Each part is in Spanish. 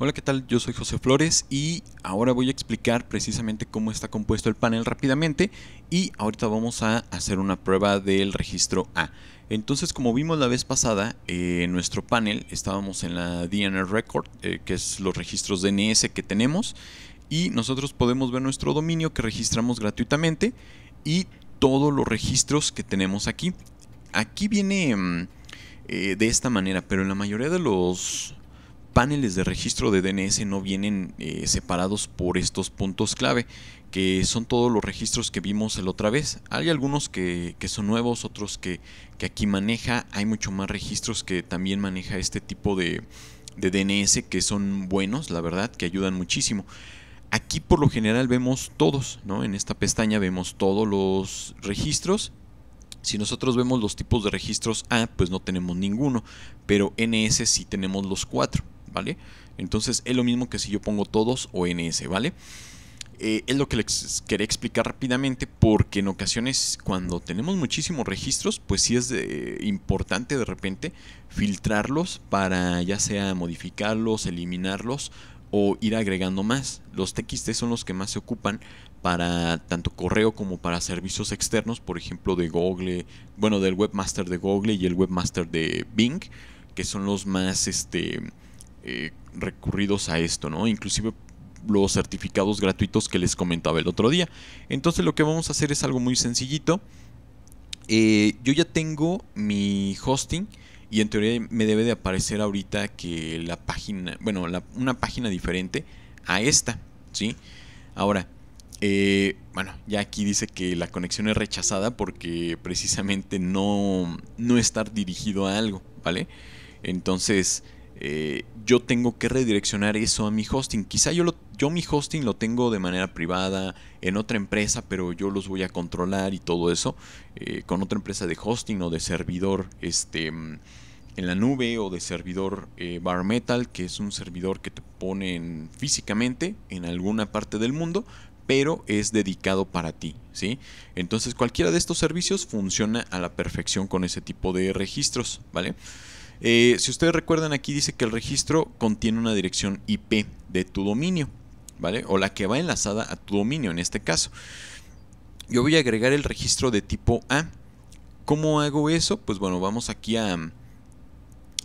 Hola, ¿qué tal? Yo soy José Flores y ahora voy a explicar precisamente cómo está compuesto el panel rápidamente y ahorita vamos a hacer una prueba del registro A. Entonces, como vimos la vez pasada, eh, en nuestro panel estábamos en la DNR Record, eh, que es los registros DNS que tenemos, y nosotros podemos ver nuestro dominio que registramos gratuitamente y todos los registros que tenemos aquí. Aquí viene mm, eh, de esta manera, pero en la mayoría de los paneles de registro de DNS no vienen eh, separados por estos puntos clave, que son todos los registros que vimos la otra vez. Hay algunos que, son nuevos, otros que, aquí maneja. Hay mucho más registros que también maneja este tipo de, DNS que son buenos, la verdad, que ayudan muchísimo. Aquí por lo general vemos todos, En esta pestaña vemos todos los registros si nosotros vemos los tipos de registros A, pues no tenemos ninguno, pero NS sí tenemos los cuatro. ¿vale? Entonces es lo mismo que si yo pongo todos o ns, ¿vale? Eh, es lo que les quería explicar rápidamente porque en ocasiones cuando tenemos muchísimos registros, pues sí es importante de repente filtrarlos para ya sea modificarlos, eliminarlos o ir agregando más. Los TXT son los que más se ocupan para tanto correo como para servicios externos, por ejemplo de Google, bueno, del webmaster de Google y el webmaster de Bing, que son los más este eh, recurridos a esto, ¿no? Inclusive los certificados gratuitos que les comentaba el otro día. Entonces lo que vamos a hacer es algo muy sencillito. Eh, yo ya tengo mi hosting y en teoría me debe de aparecer ahorita que la página, bueno, una página diferente a esta, ¿sí? Ahora, eh, bueno, ya aquí dice que la conexión es rechazada porque precisamente no, no dirigido a algo, ¿vale? Entonces, eh, yo tengo que redireccionar eso a mi hosting. Quizá yo, lo, yo mi hosting lo tengo de manera privada en otra empresa, pero yo los voy a controlar y todo eso eh, con otra empresa de hosting o de servidor este, en la nube o de servidor eh, bar metal, que es un servidor que te ponen físicamente en alguna parte del mundo, pero es dedicado para ti, ¿sí? Entonces cualquiera de estos servicios funciona a la perfección con ese tipo de registros, ¿vale? vale eh, si ustedes recuerdan aquí dice que el registro contiene una dirección IP de tu dominio, ¿vale? O la que va enlazada a tu dominio en este caso. Yo voy a agregar el registro de tipo A. ¿Cómo hago eso? Pues bueno, vamos aquí a, um,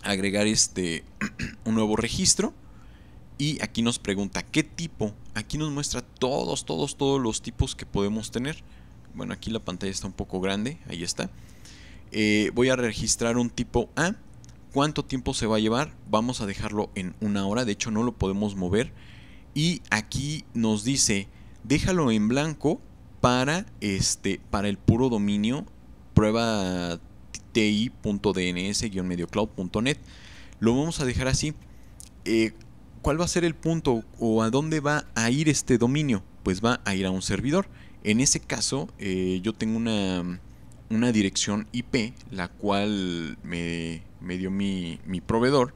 agregar este un nuevo registro y aquí nos pregunta qué tipo. Aquí nos muestra todos, todos, todos los tipos que podemos tener. Bueno, aquí la pantalla está un poco grande, ahí está. Eh, voy a registrar un tipo A ¿Cuánto tiempo se va a llevar? Vamos a dejarlo en una hora, de hecho no lo podemos mover. Y aquí nos dice, déjalo en blanco para, este, para el puro dominio prueba ti.dns-mediocloud.net. Lo vamos a dejar así. Eh, ¿Cuál va a ser el punto o a dónde va a ir este dominio? Pues va a ir a un servidor. En ese caso, eh, yo tengo una, una dirección IP, la cual me, me dio mi, proveedor,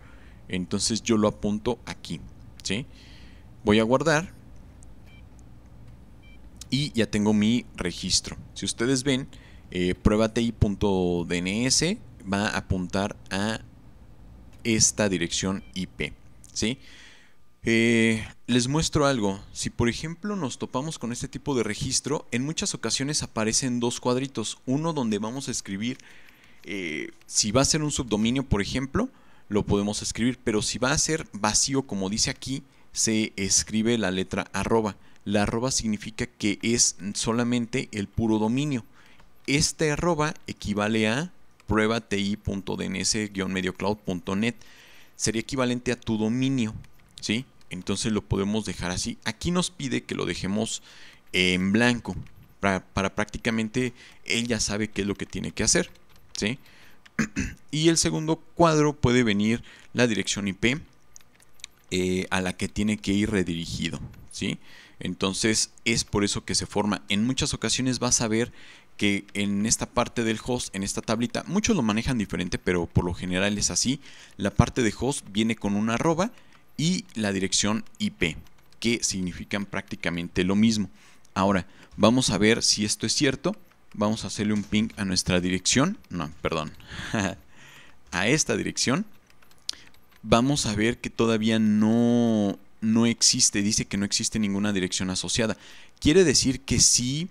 entonces yo lo apunto aquí, Voy a guardar y ya tengo mi registro. Si ustedes ven, eh, dns va a apuntar a esta dirección IP, ¿sí? Eh, les muestro algo. Si por ejemplo nos topamos con este tipo de registro, en muchas ocasiones aparecen dos cuadritos. Uno donde vamos a escribir eh, si va a ser un subdominio, por ejemplo, lo podemos escribir, pero si va a ser vacío, como dice aquí, se escribe la letra arroba. La arroba significa que es solamente el puro dominio. Este arroba equivale a prueba ti.dns-mediocloud.net. Sería equivalente a tu dominio, ¿sí? Entonces lo podemos dejar así. Aquí nos pide que lo dejemos en blanco para, para prácticamente él ya sabe qué es lo que tiene que hacer y el segundo cuadro puede venir la dirección IP eh, a la que tiene que ir redirigido. ¿sí? Entonces es por eso que se forma. En muchas ocasiones vas a ver que en esta parte del host, en esta tablita, muchos lo manejan diferente, pero por lo general es así. La parte de host viene con una arroba y la dirección IP, que significan prácticamente lo mismo. Ahora, vamos a ver si esto es cierto vamos a hacerle un ping a nuestra dirección, no, perdón, a esta dirección, vamos a ver que todavía no, no existe, dice que no existe ninguna dirección asociada. Quiere decir que sí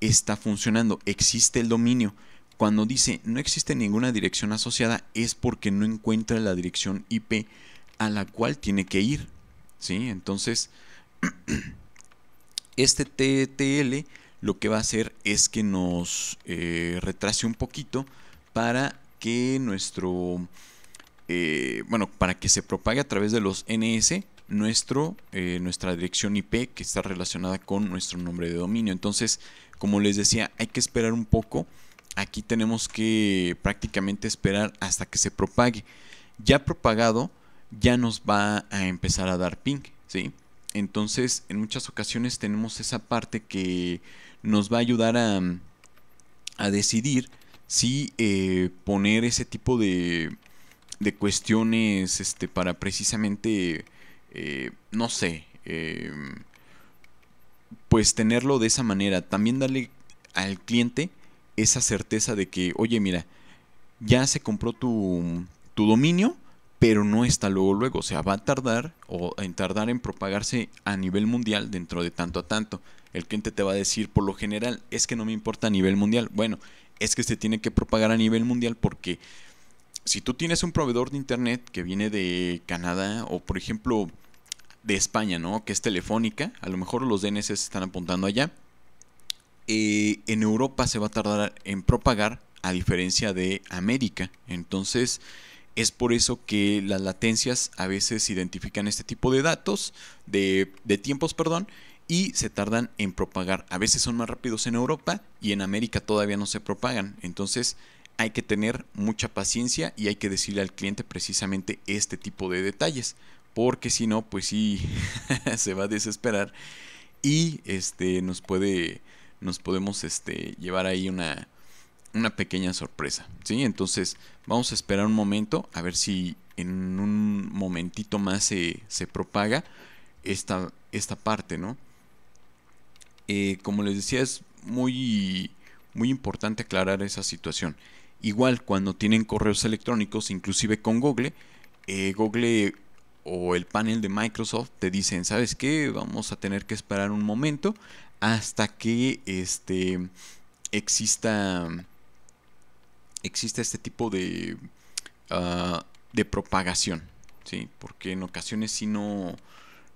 está funcionando, existe el dominio. Cuando dice no existe ninguna dirección asociada es porque no encuentra la dirección IP a la cual tiene que ir. ¿sí? Entonces, este TTL lo que va a hacer es que nos eh, retrase un poquito para que nuestro, eh, bueno, para que se propague a través de los NS nuestro, eh, nuestra dirección IP que está relacionada con nuestro nombre de dominio. Entonces, como les decía, hay que esperar un poco. Aquí tenemos que prácticamente esperar hasta que se propague. Ya propagado, ya nos va a empezar a dar ping, ¿sí? Entonces, en muchas ocasiones tenemos esa parte que nos va a ayudar a, decidir si eh, poner ese tipo de, cuestiones este, para precisamente, eh, no sé, em, pues tenerlo de esa manera. También darle al cliente esa certeza de que, oye, mira, ya se compró tu, tu dominio, pero no está luego luego, o sea, va a tardar o en tardar en propagarse a nivel mundial dentro de tanto a tanto. El cliente te va a decir, por lo general, es que no me importa a nivel mundial. Bueno, es que se tiene que propagar a nivel mundial porque si tú tienes un proveedor de Internet que viene de Canadá o, por ejemplo, de España, ¿no? Que es telefónica, a lo mejor los DNS están apuntando allá. Eh, en Europa se va a tardar en propagar a diferencia de América. Entonces, es por eso que las latencias a veces identifican este tipo de datos, de, de tiempos, perdón, y se tardan en propagar. A veces son más rápidos en Europa y en América todavía no se propagan. Entonces hay que tener mucha paciencia y hay que decirle al cliente precisamente este tipo de detalles. Porque si no, pues sí, se va a desesperar y este, nos, puede, nos podemos este, llevar ahí una, una pequeña sorpresa. ¿sí? Entonces vamos a esperar un momento a ver si en un momentito más se, se propaga esta, esta parte, ¿no? Eh, como les decía, es muy, muy importante aclarar esa situación. Igual cuando tienen correos electrónicos, inclusive con Google, eh, Google o el panel de Microsoft te dicen, ¿sabes qué? Vamos a tener que esperar un momento hasta que este, exista, exista este tipo de, ah, de propagación, ¿sí? Porque en ocasiones si no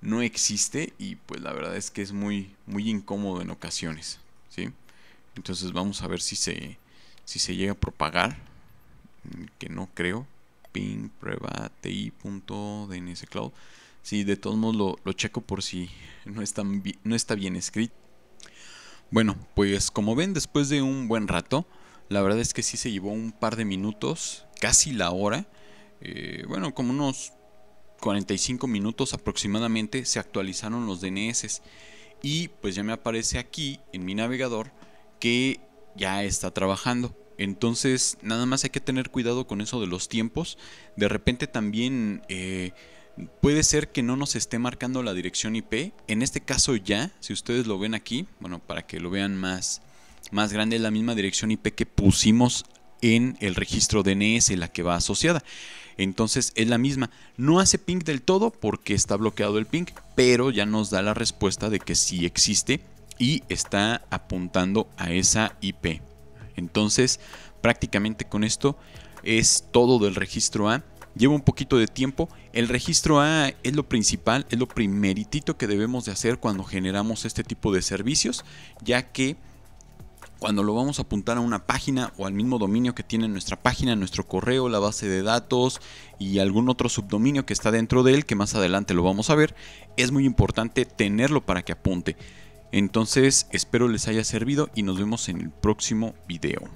no existe y pues la verdad es que es muy, muy incómodo en ocasiones. ¿sí? Entonces vamos a ver si se, si se llega a propagar, mm, que no creo. Ping prueba ti.dnscloud. Sí, de todos modos lo, checo por si no, no está bien escrito. Bueno, pues como ven, después de un buen rato, la verdad es que sí se llevó un par de minutos, casi la hora. Eh, bueno, como unos 45 minutos aproximadamente se actualizaron los DNS y pues ya me aparece aquí en mi navegador que ya está trabajando. Entonces nada más hay que tener cuidado con eso de los tiempos. De repente también eh, puede ser que no nos esté marcando la dirección IP. En este caso ya, si ustedes lo ven aquí, bueno, para que lo vean más, más grande, es la misma dirección IP que pusimos en el registro DNS, la que va asociada. Entonces es la misma. No hace ping del todo porque está bloqueado el ping, pero ya nos da la respuesta de que sí existe y está apuntando a esa IP. Entonces prácticamente con esto es todo del registro A. Lleva un poquito de tiempo. El registro A es lo principal, es lo primeritito que debemos de hacer cuando generamos este tipo de servicios, ya que cuando lo vamos a apuntar a una página o al mismo dominio que tiene nuestra página, nuestro correo, la base de datos y algún otro subdominio que está dentro de él, que más adelante lo vamos a ver, es muy importante tenerlo para que apunte. Entonces espero les haya servido y nos vemos en el próximo video.